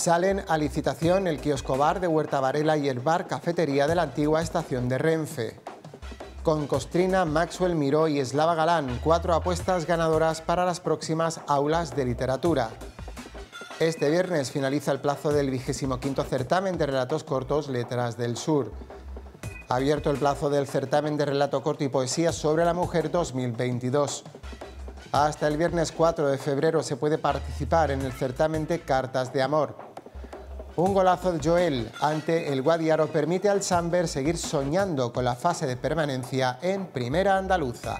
Salen a licitación el kiosco bar de Huerta Varela y el bar cafetería de la antigua estación de Renfe. Con Costrina, Maxwell Miró y Eslava Galán, cuatro apuestas ganadoras para las próximas aulas de literatura. Este viernes finaliza el plazo del 25 certamen de relatos cortos Letras del Sur. abierto el plazo del certamen de relato corto y poesía sobre la mujer 2022. Hasta el viernes 4 de febrero se puede participar en el certamen de Cartas de Amor. Un golazo de Joel ante el Guadiaro permite al Samber seguir soñando con la fase de permanencia en Primera Andaluza.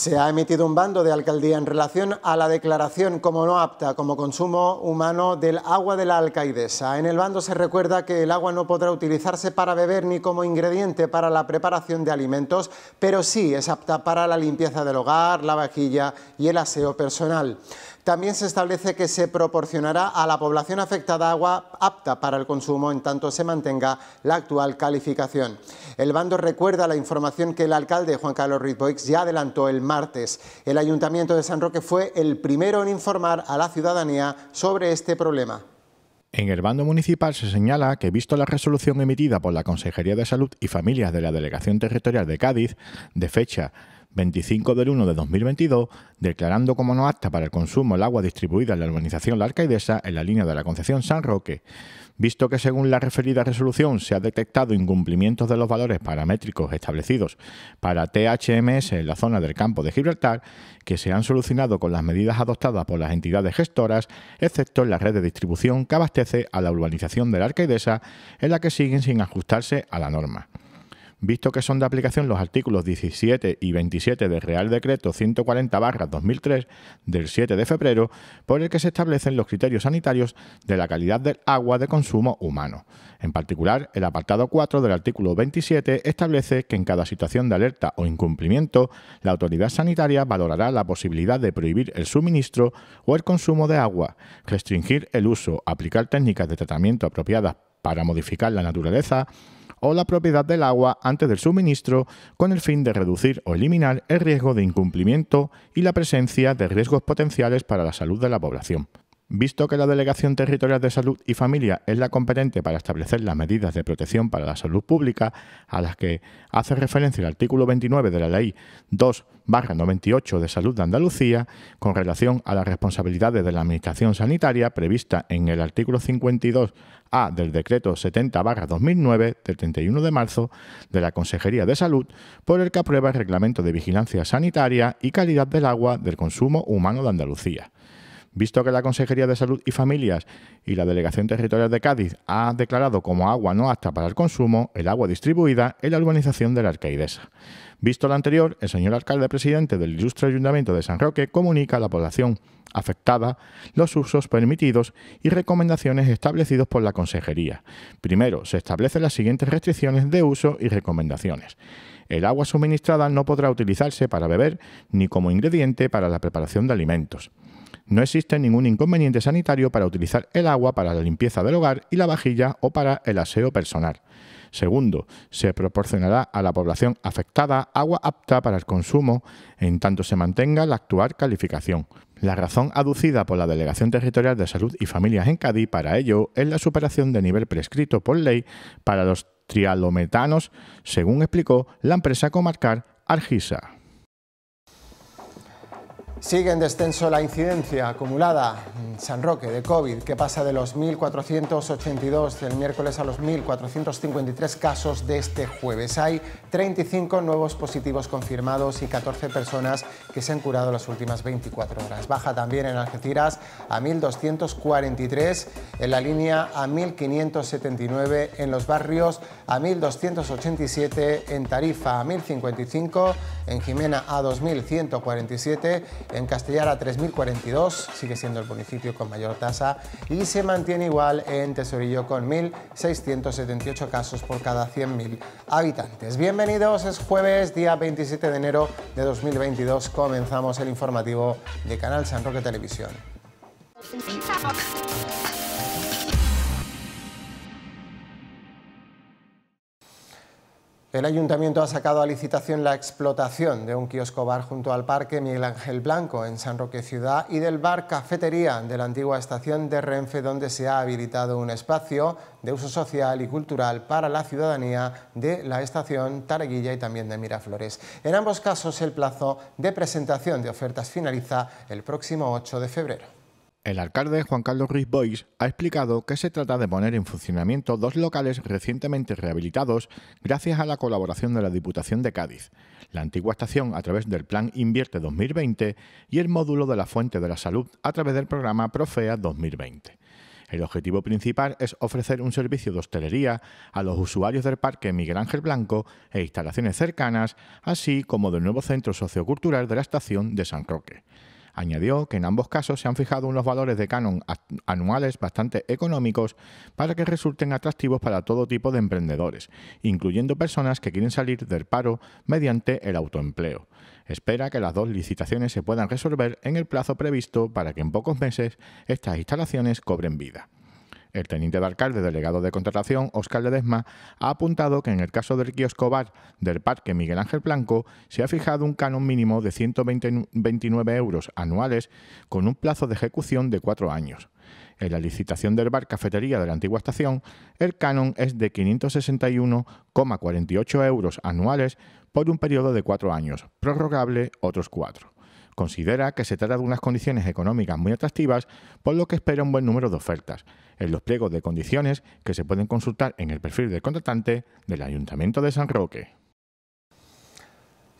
Se ha emitido un bando de alcaldía en relación a la declaración como no apta como consumo humano del agua de la alcaidesa. En el bando se recuerda que el agua no podrá utilizarse para beber ni como ingrediente para la preparación de alimentos, pero sí es apta para la limpieza del hogar, la vajilla y el aseo personal. También se establece que se proporcionará a la población afectada agua apta para el consumo en tanto se mantenga la actual calificación. El bando recuerda la información que el alcalde Juan Carlos Boix ya adelantó el martes. El Ayuntamiento de San Roque fue el primero en informar a la ciudadanía sobre este problema. En el bando municipal se señala que, visto la resolución emitida por la Consejería de Salud y Familias de la Delegación Territorial de Cádiz, de fecha 25 del 1 de 2022, declarando como no apta para el consumo el agua distribuida en la urbanización La Arcaidesa en la línea de la Concepción San Roque, visto que según la referida resolución se ha detectado incumplimientos de los valores paramétricos establecidos para THMS en la zona del campo de Gibraltar, que se han solucionado con las medidas adoptadas por las entidades gestoras, excepto en la red de distribución que abastece a la urbanización de la Arcaidesa en la que siguen sin ajustarse a la norma visto que son de aplicación los artículos 17 y 27 del Real Decreto 140-2003 del 7 de febrero, por el que se establecen los criterios sanitarios de la calidad del agua de consumo humano. En particular, el apartado 4 del artículo 27 establece que en cada situación de alerta o incumplimiento, la autoridad sanitaria valorará la posibilidad de prohibir el suministro o el consumo de agua, restringir el uso, aplicar técnicas de tratamiento apropiadas para modificar la naturaleza, o la propiedad del agua antes del suministro con el fin de reducir o eliminar el riesgo de incumplimiento y la presencia de riesgos potenciales para la salud de la población. Visto que la Delegación Territorial de Salud y Familia es la competente para establecer las medidas de protección para la salud pública a las que hace referencia el artículo 29 de la Ley 2-98 de Salud de Andalucía, con relación a las responsabilidades de la Administración Sanitaria prevista en el artículo 52A del Decreto 70-2009 del 31 de marzo de la Consejería de Salud, por el que aprueba el Reglamento de Vigilancia Sanitaria y Calidad del Agua del Consumo Humano de Andalucía. Visto que la Consejería de Salud y Familias y la Delegación Territorial de Cádiz ha declarado como agua no apta para el consumo el agua distribuida en la urbanización de la Arcaidesa. Visto lo anterior, el señor alcalde presidente del ilustre Ayuntamiento de San Roque comunica a la población afectada los usos permitidos y recomendaciones establecidos por la Consejería. Primero, se establecen las siguientes restricciones de uso y recomendaciones. El agua suministrada no podrá utilizarse para beber ni como ingrediente para la preparación de alimentos. No existe ningún inconveniente sanitario para utilizar el agua para la limpieza del hogar y la vajilla o para el aseo personal. Segundo, se proporcionará a la población afectada agua apta para el consumo en tanto se mantenga la actual calificación. La razón aducida por la Delegación Territorial de Salud y Familias en Cádiz para ello es la superación de nivel prescrito por ley para los trialometanos, según explicó la empresa comarcar Argisa. Sigue en descenso la incidencia acumulada en San Roque de COVID, que pasa de los 1.482 del miércoles a los 1.453 casos de este jueves. Hay 35 nuevos positivos confirmados y 14 personas que se han curado las últimas 24 horas. Baja también en Algeciras a 1.243, en la línea a 1.579, en los barrios a 1.287, en Tarifa a 1.055, en Jimena a 2.147, en Castellar a 3.042, sigue siendo el municipio con mayor tasa y se mantiene igual en Tesorillo con 1.678 casos por cada 100.000 habitantes. Bienvenidos, es jueves, día 27 de enero de 2022. Comenzamos el informativo de Canal San Roque Televisión. El ayuntamiento ha sacado a licitación la explotación de un kiosco bar junto al Parque Miguel Ángel Blanco en San Roque Ciudad y del bar Cafetería de la antigua estación de Renfe donde se ha habilitado un espacio de uso social y cultural para la ciudadanía de la estación Taraguilla y también de Miraflores. En ambos casos el plazo de presentación de ofertas finaliza el próximo 8 de febrero. El alcalde Juan Carlos Ruiz Boix ha explicado que se trata de poner en funcionamiento dos locales recientemente rehabilitados gracias a la colaboración de la Diputación de Cádiz, la antigua estación a través del Plan Invierte 2020 y el módulo de la Fuente de la Salud a través del programa Profea 2020. El objetivo principal es ofrecer un servicio de hostelería a los usuarios del Parque Miguel Ángel Blanco e instalaciones cercanas, así como del nuevo centro sociocultural de la estación de San Roque. Añadió que en ambos casos se han fijado unos valores de canon anuales bastante económicos para que resulten atractivos para todo tipo de emprendedores, incluyendo personas que quieren salir del paro mediante el autoempleo. Espera que las dos licitaciones se puedan resolver en el plazo previsto para que en pocos meses estas instalaciones cobren vida. El teniente de alcalde delegado de contratación, Óscar Ledesma, ha apuntado que en el caso del kiosco bar del Parque Miguel Ángel Blanco se ha fijado un canon mínimo de 129 euros anuales con un plazo de ejecución de cuatro años. En la licitación del bar cafetería de la antigua estación, el canon es de 561,48 euros anuales por un periodo de cuatro años, prorrogable otros cuatro. Considera que se trata de unas condiciones económicas muy atractivas, por lo que espera un buen número de ofertas en los pliegos de condiciones que se pueden consultar en el perfil del contratante del Ayuntamiento de San Roque.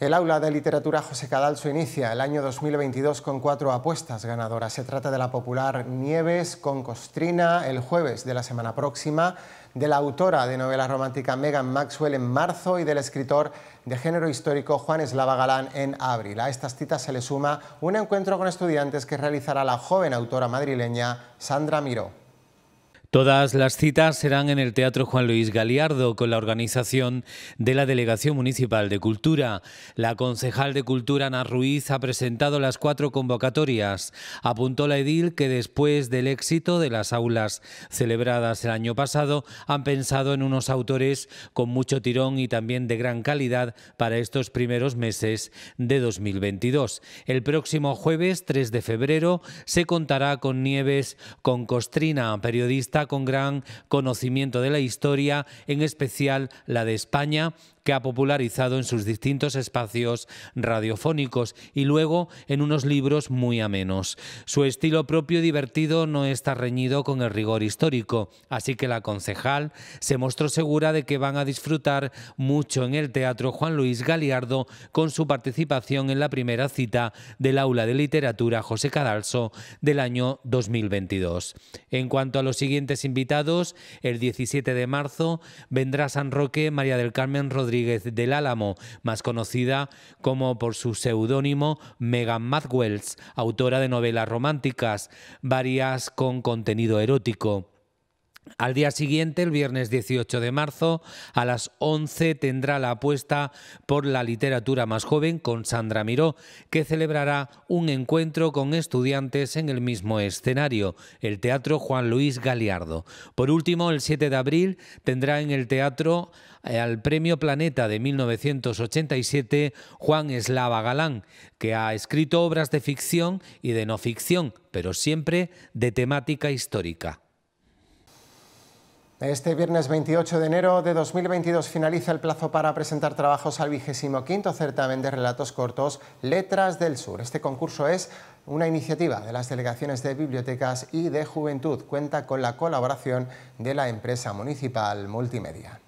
El aula de literatura José Cadalso inicia el año 2022 con cuatro apuestas ganadoras. Se trata de la popular Nieves con Costrina el jueves de la semana próxima, de la autora de novela romántica Megan Maxwell en marzo y del escritor de género histórico Juan Eslava Galán en abril. A estas citas se le suma un encuentro con estudiantes que realizará la joven autora madrileña Sandra Miró. Todas las citas serán en el Teatro Juan Luis Galiardo con la organización de la Delegación Municipal de Cultura. La concejal de Cultura, Ana Ruiz, ha presentado las cuatro convocatorias. Apuntó la edil que después del éxito de las aulas celebradas el año pasado, han pensado en unos autores con mucho tirón y también de gran calidad para estos primeros meses de 2022. El próximo jueves 3 de febrero se contará con Nieves con Costrina, periodista con gran conocimiento de la historia, en especial la de España, que ha popularizado en sus distintos espacios radiofónicos y luego en unos libros muy amenos. Su estilo propio y divertido no está reñido con el rigor histórico, así que la concejal se mostró segura de que van a disfrutar mucho en el Teatro Juan Luis Galiardo con su participación en la primera cita del Aula de Literatura José Cadalso del año 2022. En cuanto a los siguientes invitados, el 17 de marzo, vendrá San Roque María del Carmen Rodríguez del Álamo, más conocida como por su seudónimo Megan Madwells, autora de novelas románticas, varias con contenido erótico. Al día siguiente, el viernes 18 de marzo, a las 11 tendrá la apuesta por la literatura más joven con Sandra Miró, que celebrará un encuentro con estudiantes en el mismo escenario, el Teatro Juan Luis Galiardo. Por último, el 7 de abril tendrá en el teatro eh, al Premio Planeta de 1987 Juan Eslava Galán, que ha escrito obras de ficción y de no ficción, pero siempre de temática histórica. Este viernes 28 de enero de 2022 finaliza el plazo para presentar trabajos al vigésimo quinto certamen de relatos cortos Letras del Sur. Este concurso es una iniciativa de las delegaciones de bibliotecas y de juventud. Cuenta con la colaboración de la empresa municipal multimedia.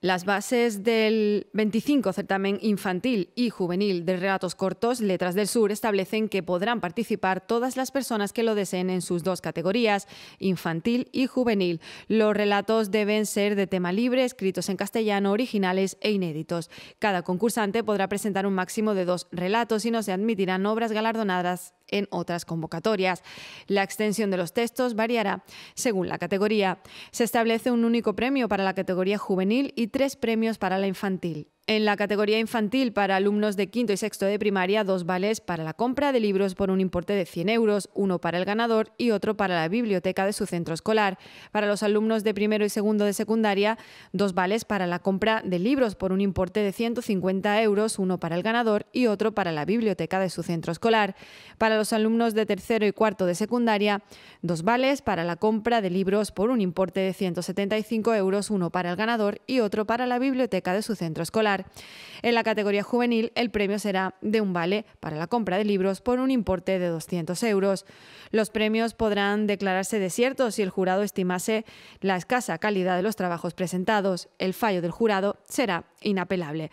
Las bases del 25 certamen infantil y juvenil de relatos cortos Letras del Sur establecen que podrán participar todas las personas que lo deseen en sus dos categorías, infantil y juvenil. Los relatos deben ser de tema libre, escritos en castellano, originales e inéditos. Cada concursante podrá presentar un máximo de dos relatos y no se admitirán obras galardonadas en otras convocatorias. La extensión de los textos variará según la categoría. Se establece un único premio para la categoría juvenil y tres premios para la infantil. En la categoría infantil, para alumnos de quinto y sexto de primaria, dos vales para la compra de libros por un importe de 100 euros, uno para el ganador y otro para la biblioteca de su centro escolar. Para los alumnos de primero y segundo de secundaria, dos vales para la compra de libros por un importe de 150 euros, uno para el ganador y otro para la biblioteca de su centro escolar. Para los alumnos de tercero y cuarto de secundaria, dos vales para la compra de libros por un importe de 175 euros, uno para el ganador y otro para la biblioteca de su centro escolar. En la categoría juvenil, el premio será de un vale para la compra de libros por un importe de 200 euros. Los premios podrán declararse desiertos si el jurado estimase la escasa calidad de los trabajos presentados. El fallo del jurado será inapelable.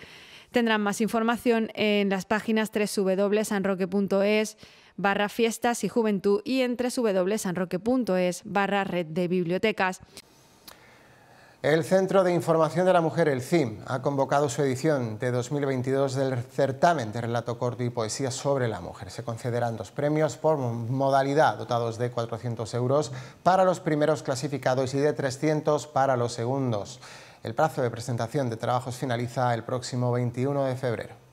Tendrán más información en las páginas www.sanroque.es barra fiestas y juventud y en www.sanroque.es barra red de bibliotecas. El Centro de Información de la Mujer, el CIM, ha convocado su edición de 2022 del certamen de relato corto y poesía sobre la mujer. Se concederán dos premios por modalidad, dotados de 400 euros para los primeros clasificados y de 300 para los segundos. El plazo de presentación de trabajos finaliza el próximo 21 de febrero.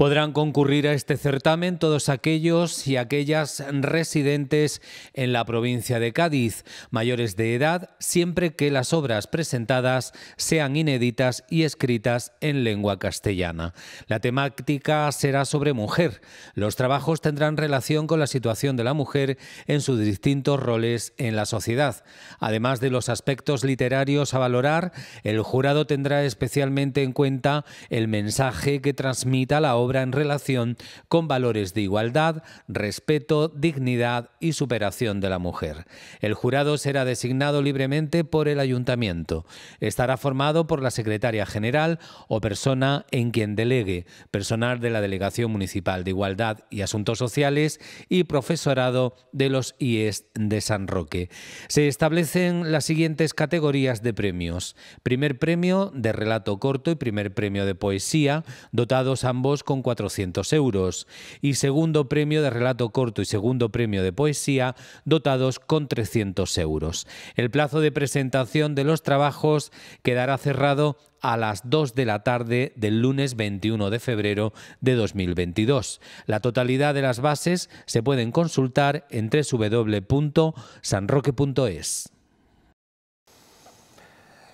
Podrán concurrir a este certamen todos aquellos y aquellas residentes en la provincia de Cádiz, mayores de edad, siempre que las obras presentadas sean inéditas y escritas en lengua castellana. La temática será sobre mujer. Los trabajos tendrán relación con la situación de la mujer en sus distintos roles en la sociedad. Además de los aspectos literarios a valorar, el jurado tendrá especialmente en cuenta el mensaje que transmita la obra en relación con valores de igualdad, respeto, dignidad y superación de la mujer. El jurado será designado libremente por el ayuntamiento. Estará formado por la secretaria general o persona en quien delegue, personal de la Delegación Municipal de Igualdad y Asuntos Sociales y profesorado de los IES de San Roque. Se establecen las siguientes categorías de premios. Primer premio de relato corto y primer premio de poesía, dotados ambos con 400 euros y segundo premio de relato corto y segundo premio de poesía dotados con 300 euros. El plazo de presentación de los trabajos quedará cerrado a las 2 de la tarde del lunes 21 de febrero de 2022. La totalidad de las bases se pueden consultar en www.sanroque.es.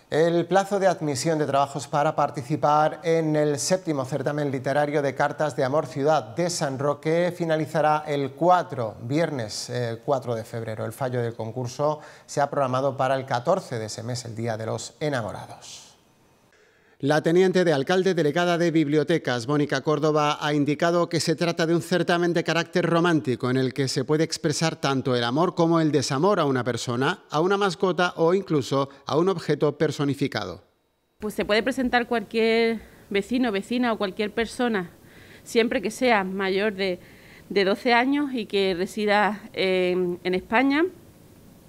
El plazo de admisión de trabajos para participar en el séptimo certamen literario de cartas de amor ciudad de San Roque finalizará el 4, viernes 4 eh, de febrero. El fallo del concurso se ha programado para el 14 de ese mes, el Día de los Enamorados. La teniente de alcalde delegada de Bibliotecas, Mónica Córdoba, ha indicado que se trata de un certamen de carácter romántico en el que se puede expresar tanto el amor como el desamor a una persona, a una mascota o incluso a un objeto personificado. Pues se puede presentar cualquier vecino, vecina o cualquier persona, siempre que sea mayor de, 12 años y que resida en, en España.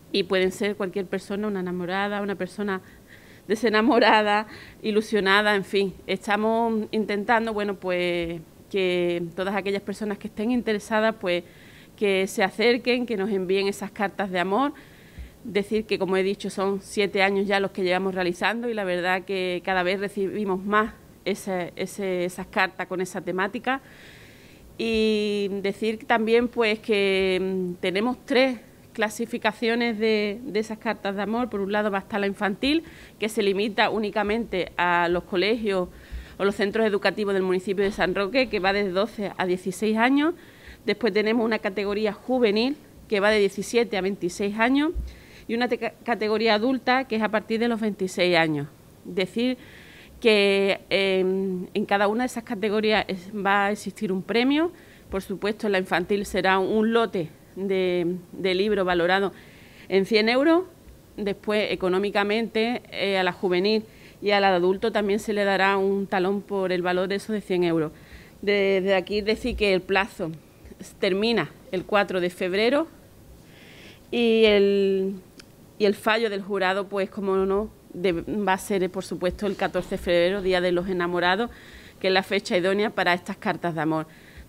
Y pueden ser cualquier persona, una enamorada, una persona desenamorada, ilusionada, en fin. Estamos intentando, bueno, pues que todas aquellas personas que estén interesadas, pues que se acerquen, que nos envíen esas cartas de amor. Decir que, como he dicho, son siete años ya los que llevamos realizando y la verdad que cada vez recibimos más esas cartas con esa temática. Y decir también pues que mm, tenemos tres clasificaciones de, esas cartas de amor. Por un lado va a estar la infantil, que se limita únicamente a los colegios o los centros educativos del municipio de San Roque, que va de 12 a 16 años. Después tenemos una categoría juvenil, que va de 17 a 26 años, y una categoría adulta, que es a partir de los 26 años. Decir que em, en cada una de esas categorías va a existir un premio. Por supuesto, la infantil será un lote de, libro valorado en 100 euros. Después, económicamente, eh, a la juvenil y a la adulto también se le dará un talón por el valor de esos de 100 euros. Desde aquí decir que el plazo termina el 4 de febrero y el, y el fallo del jurado, pues como no, va a ser por supuesto el 14 de febrero, Día de los Enamorados, que es la fecha idónea para estas cartas de amor.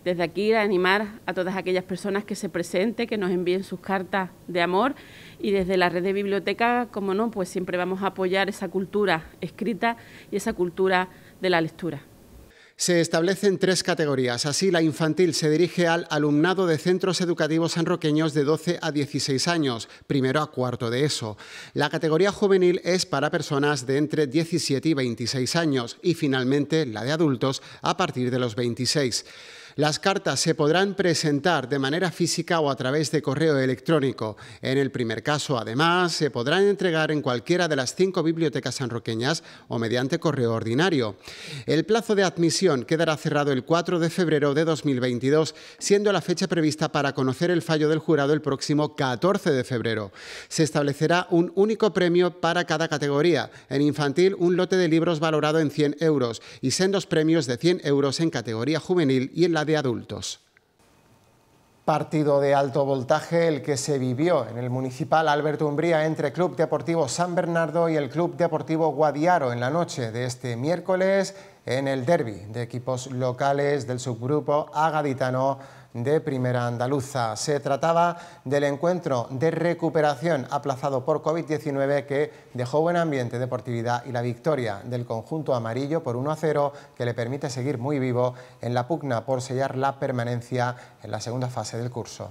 Desde aquí a animar a todas aquellas personas que se presenten, que nos envíen sus cartas de amor y desde la red de biblioteca, como no, pues siempre vamos a apoyar esa cultura escrita y esa cultura de la lectura. Se establecen tres categorías. Así, la infantil se dirige al alumnado de centros educativos sanroqueños de 12 a 16 años, primero a cuarto de eso. La categoría juvenil es para personas de entre 17 y 26 años y finalmente la de adultos a partir de los 26. Las cartas se podrán presentar de manera física o a través de correo electrónico. En el primer caso, además, se podrán entregar en cualquiera de las cinco bibliotecas sanroqueñas o mediante correo ordinario. El plazo de admisión quedará cerrado el 4 de febrero de 2022, siendo la fecha prevista para conocer el fallo del jurado el próximo 14 de febrero. Se establecerá un único premio para cada categoría. En infantil, un lote de libros valorado en 100 euros y sendos premios de 100 euros en categoría juvenil y en la de adultos. Partido de alto voltaje el que se vivió en el municipal Alberto Umbría entre Club Deportivo San Bernardo y el Club Deportivo Guadiaro en la noche de este miércoles en el derby de equipos locales del subgrupo Agaditano de Primera Andaluza. Se trataba del encuentro de recuperación aplazado por COVID-19 que dejó buen ambiente, deportividad y la victoria del conjunto amarillo por 1 a 0 que le permite seguir muy vivo en la pugna por sellar la permanencia en la segunda fase del curso.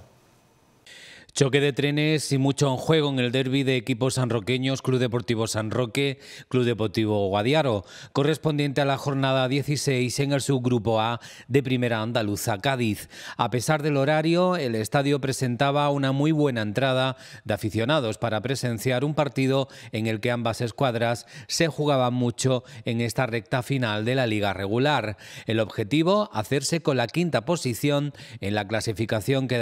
Choque de trenes y mucho en juego en el derby de equipos sanroqueños Club Deportivo San Roque, Club Deportivo Guadiaro, correspondiente a la jornada 16 en el subgrupo A de Primera Andaluza Cádiz. A pesar del horario, el estadio presentaba una muy buena entrada de aficionados para presenciar un partido en el que ambas escuadras se jugaban mucho en esta recta final de la liga regular. El objetivo, hacerse con la quinta posición en la clasificación que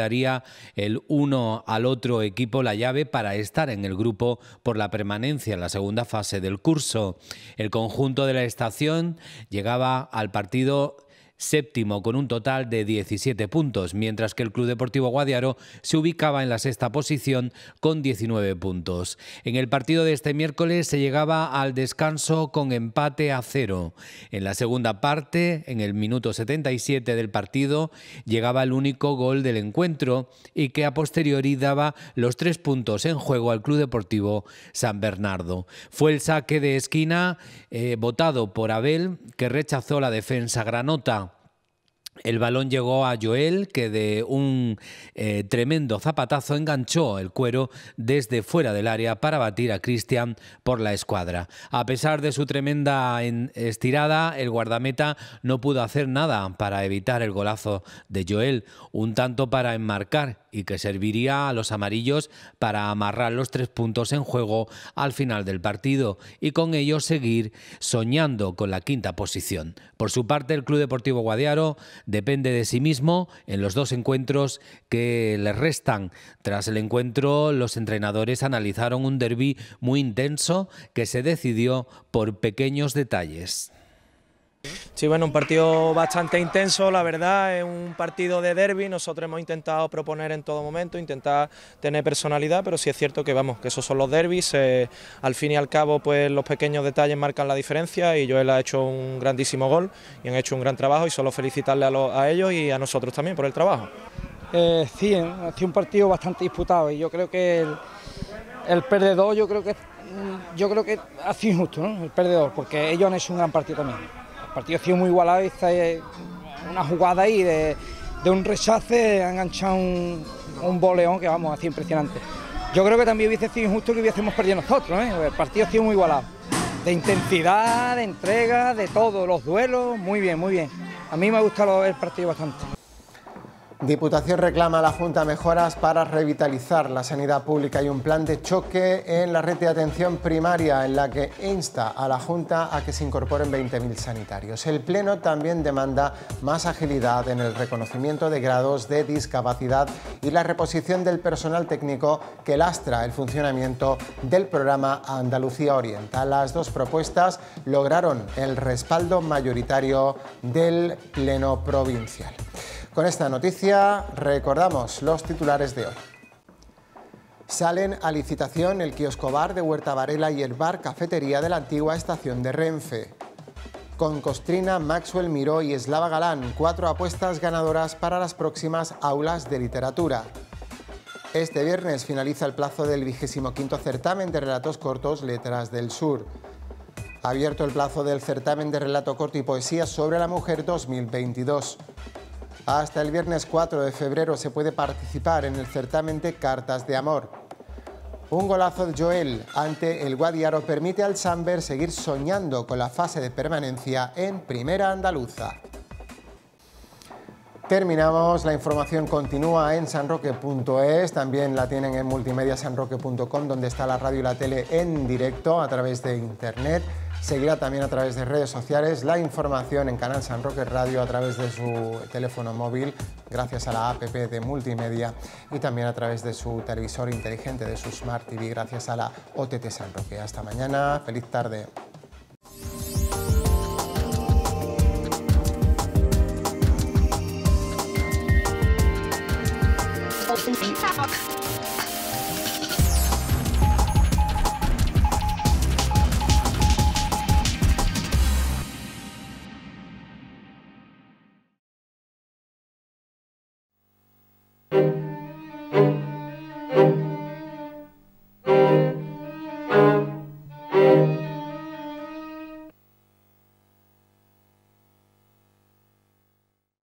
el 1 al otro equipo la llave para estar en el grupo por la permanencia en la segunda fase del curso. El conjunto de la estación llegaba al partido séptimo con un total de 17 puntos, mientras que el Club Deportivo Guadiaro se ubicaba en la sexta posición con 19 puntos. En el partido de este miércoles se llegaba al descanso con empate a cero. En la segunda parte, en el minuto 77 del partido, llegaba el único gol del encuentro y que a posteriori daba los tres puntos en juego al Club Deportivo San Bernardo. Fue el saque de esquina eh, votado por Abel que rechazó la defensa granota. El balón llegó a Joel, que de un eh, tremendo zapatazo enganchó el cuero desde fuera del área para batir a Cristian por la escuadra. A pesar de su tremenda estirada, el guardameta no pudo hacer nada para evitar el golazo de Joel, un tanto para enmarcar y que serviría a los amarillos para amarrar los tres puntos en juego al final del partido y con ello seguir soñando con la quinta posición. Por su parte, el Club Deportivo Guadiaro depende de sí mismo en los dos encuentros que le restan. Tras el encuentro, los entrenadores analizaron un derby muy intenso que se decidió por pequeños detalles. Sí, bueno, un partido bastante intenso, la verdad, es un partido de derby, nosotros hemos intentado proponer en todo momento, intentar tener personalidad, pero sí es cierto que vamos, que esos son los derbis, eh, al fin y al cabo pues los pequeños detalles marcan la diferencia y Joel ha hecho un grandísimo gol y han hecho un gran trabajo y solo felicitarle a, ellos y a nosotros también por el trabajo. Eh, sí, eh, ha sido un partido bastante disputado y yo creo que el, perdedor yo creo que mm, yo creo que ha sido injusto, ¿no? El perdedor, porque ellos han hecho un gran partido también partido ha sido muy igualado esta eh, una jugada ahí de, un rechace, ha enganchado un, un boleón que vamos, así impresionante. Yo creo que también hubiese sido injusto que hubiésemos perdido nosotros, ¿eh? el partido ha sido muy igualado. De intensidad, de entrega, de todos los duelos, muy bien, muy bien. A mí me gusta gustado el partido bastante. Diputación reclama a la Junta mejoras para revitalizar la sanidad pública y un plan de choque en la red de atención primaria en la que insta a la Junta a que se incorporen 20.000 sanitarios. El Pleno también demanda más agilidad en el reconocimiento de grados de discapacidad y la reposición del personal técnico que lastra el funcionamiento del programa Andalucía Oriental. Las dos propuestas lograron el respaldo mayoritario del Pleno provincial. Con esta noticia recordamos los titulares de hoy. Salen a licitación el kiosco bar de Huerta Varela y el bar cafetería de la antigua estación de Renfe. Con Costrina, Maxwell Miró y Eslava Galán, cuatro apuestas ganadoras para las próximas aulas de literatura. Este viernes finaliza el plazo del 25 certamen de relatos cortos Letras del Sur. abierto el plazo del certamen de relato corto y poesía sobre la mujer 2022. Hasta el viernes 4 de febrero se puede participar en el certamen de Cartas de Amor. Un golazo de Joel ante el Guadiaro permite al Samber seguir soñando con la fase de permanencia en Primera Andaluza. Terminamos, la información continúa en sanroque.es, también la tienen en multimedia sanroque.com donde está la radio y la tele en directo a través de internet. Seguirá también a través de redes sociales la información en Canal San Roque Radio a través de su teléfono móvil gracias a la app de multimedia y también a través de su televisor inteligente, de su Smart TV gracias a la OTT San Roque. Hasta mañana, feliz tarde.